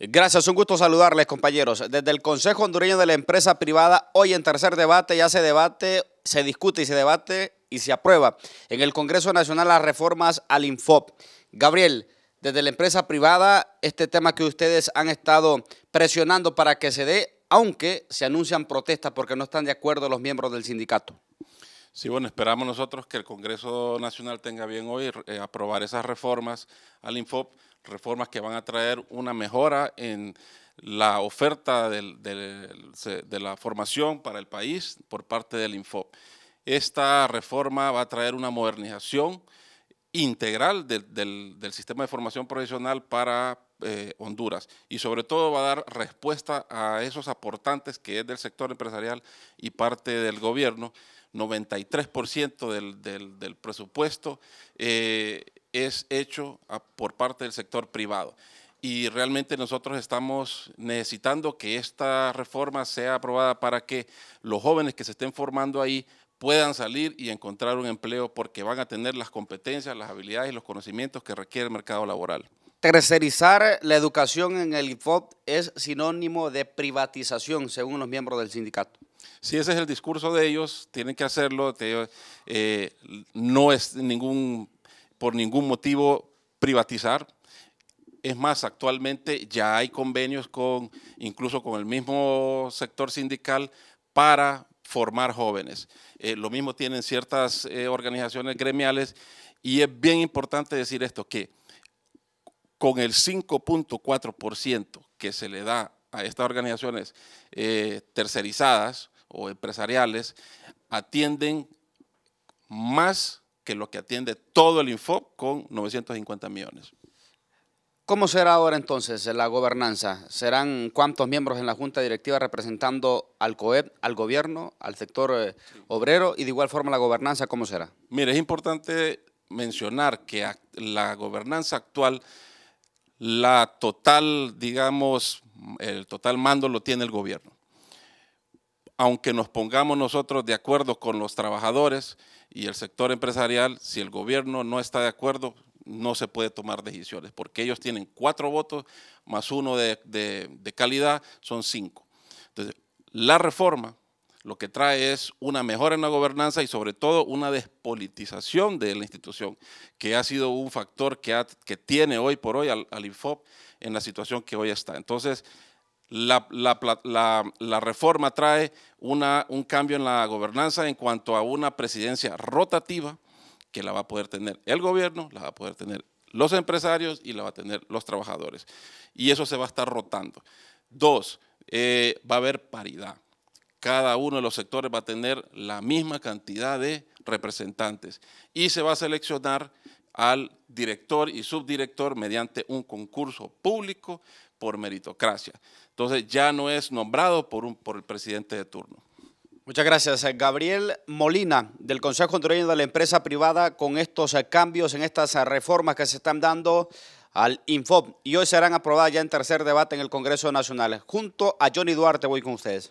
Gracias, un gusto saludarles compañeros. Desde el Consejo Hondureño de la Empresa Privada, hoy en tercer debate ya se debate, se discute y se debate y se aprueba en el Congreso Nacional las reformas al Infop. Gabriel, desde la empresa privada, este tema que ustedes han estado presionando para que se dé, aunque se anuncian protestas porque no están de acuerdo los miembros del sindicato. Sí, bueno, esperamos nosotros que el Congreso Nacional tenga bien hoy eh, aprobar esas reformas al INFOP, reformas que van a traer una mejora en la oferta de la formación para el país por parte del INFOP. Esta reforma va a traer una modernización integral del sistema de formación profesional para eh, Honduras y sobre todo va a dar respuesta a esos aportantes que es del sector empresarial y parte del gobierno. 93% del, del, presupuesto eh, es hecho por parte del sector privado. Y realmente nosotros estamos necesitando que esta reforma sea aprobada para que los jóvenes que se estén formando ahí puedan salir y encontrar un empleo porque van a tener las competencias, las habilidades y los conocimientos que requiere el mercado laboral. Tercerizar la educación en el IFOP es sinónimo de privatización, según los miembros del sindicato. Si ese es el discurso de ellos, tienen que hacerlo. Eh, no es por ningún motivo privatizar. Es más, actualmente ya hay convenios con, incluso con el mismo sector sindical para formar jóvenes. Eh, lo mismo tienen ciertas eh, organizaciones gremiales y es bien importante decir esto, que con el 5.4% que se le da a estas organizaciones eh, tercerizadas o empresariales, atienden más que lo que atiende todo el Info con 950 millones. ¿Cómo será ahora entonces la gobernanza? ¿Serán cuántos miembros en la Junta Directiva representando al COEP, al gobierno, al sector eh, obrero y de igual forma la gobernanza, cómo será? Mire, es importante mencionar que la gobernanza actual la total, digamos, el total mando lo tiene el gobierno. Aunque nos pongamos nosotros de acuerdo con los trabajadores y el sector empresarial, si el gobierno no está de acuerdo, no se puede tomar decisiones, porque ellos tienen cuatro votos más uno de, calidad, son cinco. Entonces, la reforma lo que trae es una mejora en la gobernanza y sobre todo una despolitización de la institución, que ha sido un factor que, tiene hoy por hoy al, al, en la situación que hoy está. Entonces, la, reforma trae un cambio en la gobernanza en cuanto a una presidencia rotativa que la va a poder tener el gobierno, la va a poder tener los empresarios y la va a tener los trabajadores. Y eso se va a estar rotando. Dos, eh, va a haber paridad cada uno de los sectores va a tener la misma cantidad de representantes y se va a seleccionar al director y subdirector mediante un concurso público por meritocracia. Entonces ya no es nombrado por, el presidente de turno. Muchas gracias. Gabriel Molina, del Consejo Hondureño de la Empresa Privada, con estos eh, cambios en estas eh, reformas que se están dando al Infob. y hoy serán aprobadas ya en tercer debate en el Congreso Nacional. Junto a Johnny Duarte voy con ustedes.